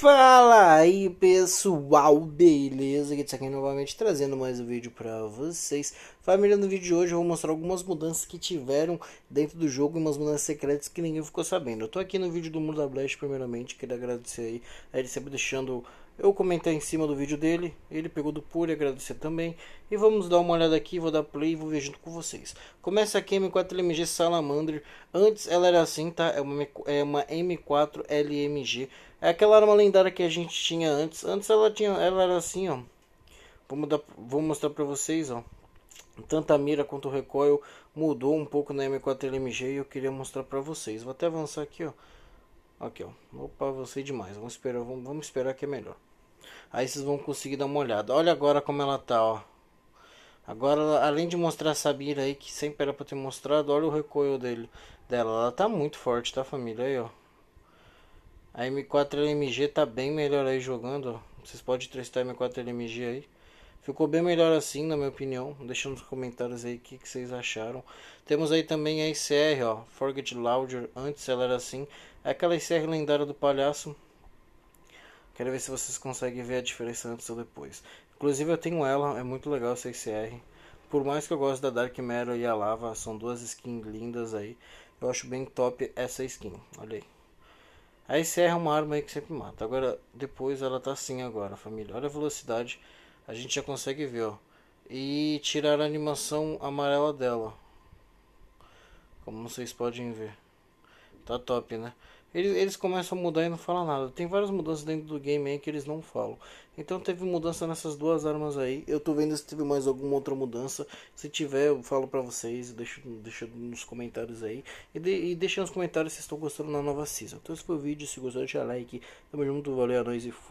Fala aí pessoal, beleza? Aqui é aqui novamente trazendo mais um vídeo para vocês Família, no vídeo de hoje eu vou mostrar algumas mudanças que tiveram dentro do jogo E umas mudanças secretas que ninguém ficou sabendo Eu tô aqui no vídeo do Mundo da Blast primeiramente Queria agradecer aí, ele sempre deixando eu comentei em cima do vídeo dele, ele pegou do puro e agradecer também. E vamos dar uma olhada aqui, vou dar play e vou ver junto com vocês. Começa aqui a M4LMG Salamander, antes ela era assim, tá? É uma, é uma M4LMG, é aquela arma lendária que a gente tinha antes. Antes ela, tinha, ela era assim, ó. Vou, mudar, vou mostrar pra vocês, ó. Tanto a mira quanto o recoil mudou um pouco na M4LMG e eu queria mostrar pra vocês. Vou até avançar aqui, ó. Aqui, ó. Opa, avancei demais. Vamos esperar, vamos, vamos esperar que é melhor. Aí vocês vão conseguir dar uma olhada. Olha agora como ela tá, ó. Agora, além de mostrar a Sabira aí, que sempre era pra ter mostrado, olha o recoil dele, dela. Ela tá muito forte, tá, família? Aí, ó. A M4LMG tá bem melhor aí jogando, ó. Vocês podem testar a M4LMG aí. Ficou bem melhor assim, na minha opinião. Deixa nos comentários aí o que, que, vocês acharam. Temos aí também a ICR, ó. Forget Louder. Antes ela era assim. É aquela ICR lendária do palhaço. Quero ver se vocês conseguem ver a diferença antes ou depois. Inclusive eu tenho ela, é muito legal a CCR. Por mais que eu goste da Dark Metal e a Lava, são duas skins lindas aí. Eu acho bem top essa skin, olha aí. A SR é uma arma aí que sempre mata. Agora, depois ela tá assim agora, família. Olha a velocidade, a gente já consegue ver, ó. E tirar a animação amarela dela. Como vocês podem ver. Tá top, né? Eles, eles começam a mudar e não falam nada. Tem várias mudanças dentro do game aí que eles não falam. Então teve mudança nessas duas armas aí. Eu tô vendo se teve mais alguma outra mudança. Se tiver, eu falo pra vocês. Deixa, deixa nos comentários aí. E, de, e deixa nos comentários se estão gostando da nova season. Então esse foi o vídeo. Se gostou, deixa like. Tamo junto, valeu, a é nós e fui.